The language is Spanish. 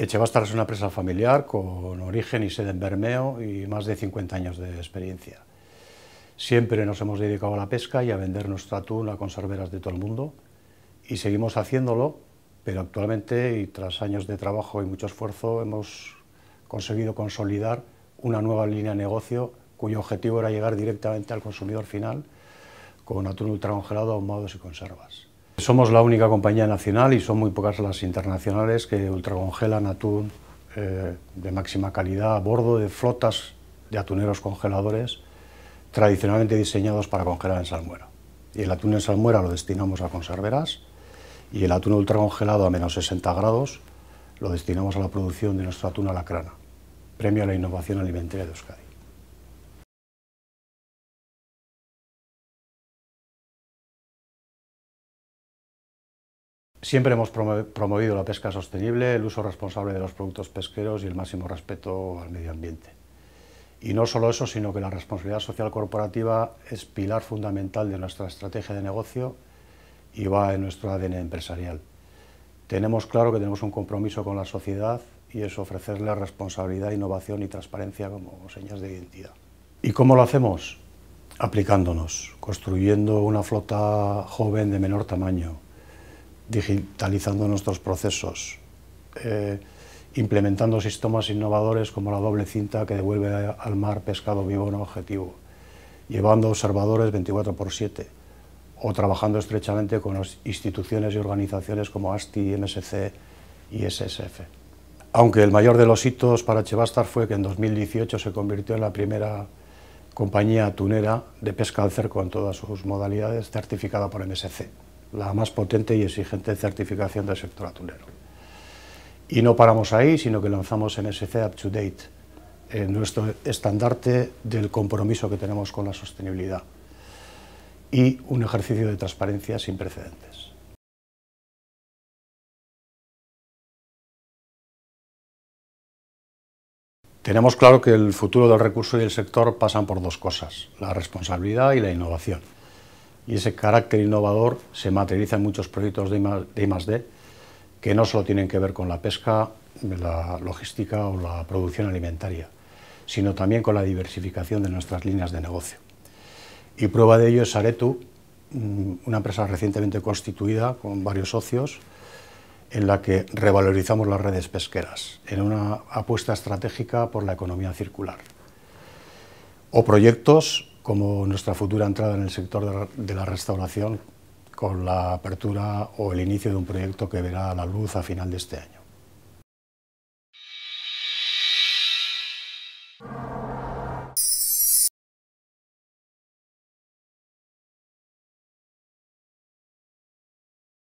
Echebastar es una empresa familiar con origen y sede en Bermeo y más de 50 años de experiencia. Siempre nos hemos dedicado a la pesca y a vender nuestro atún a conserveras de todo el mundo y seguimos haciéndolo, pero actualmente y tras años de trabajo y mucho esfuerzo hemos conseguido consolidar una nueva línea de negocio cuyo objetivo era llegar directamente al consumidor final con atún ultracongelado, ahumados y conservas. Somos la única compañía nacional y son muy pocas las internacionales que ultracongelan atún eh, de máxima calidad a bordo de flotas de atuneros congeladores tradicionalmente diseñados para congelar en salmuera. Y el atún en salmuera lo destinamos a conserveras y el atún ultracongelado a menos 60 grados lo destinamos a la producción de nuestro atún a la crana, premio a la innovación alimentaria de Euskadi. Siempre hemos promovido la pesca sostenible, el uso responsable de los productos pesqueros y el máximo respeto al medio ambiente. Y no solo eso, sino que la responsabilidad social corporativa es pilar fundamental de nuestra estrategia de negocio y va en nuestro ADN empresarial. Tenemos claro que tenemos un compromiso con la sociedad y es ofrecerle responsabilidad, innovación y transparencia como señas de identidad. ¿Y cómo lo hacemos? Aplicándonos, construyendo una flota joven de menor tamaño, digitalizando nuestros procesos, eh, implementando sistemas innovadores como la doble cinta que devuelve al mar pescado vivo en objetivo, llevando observadores 24 x 7 o trabajando estrechamente con las instituciones y organizaciones como ASTI, MSC y SSF. Aunque el mayor de los hitos para Chevastar fue que en 2018 se convirtió en la primera compañía tunera de pesca al cerco en todas sus modalidades certificada por MSC la más potente y exigente certificación del sector atunero. Y no paramos ahí, sino que lanzamos NSC Up to Date, eh, nuestro estandarte del compromiso que tenemos con la sostenibilidad y un ejercicio de transparencia sin precedentes. Tenemos claro que el futuro del recurso y del sector pasan por dos cosas, la responsabilidad y la innovación y ese carácter innovador se materializa en muchos proyectos de I+.D. que no solo tienen que ver con la pesca, la logística o la producción alimentaria, sino también con la diversificación de nuestras líneas de negocio. Y prueba de ello es Aretu, mm, una empresa recientemente constituida con varios socios, en la que revalorizamos las redes pesqueras, en una apuesta estratégica por la economía circular. O proyectos como nuestra futura entrada en el sector de la restauración con la apertura o el inicio de un proyecto que verá la luz a final de este año.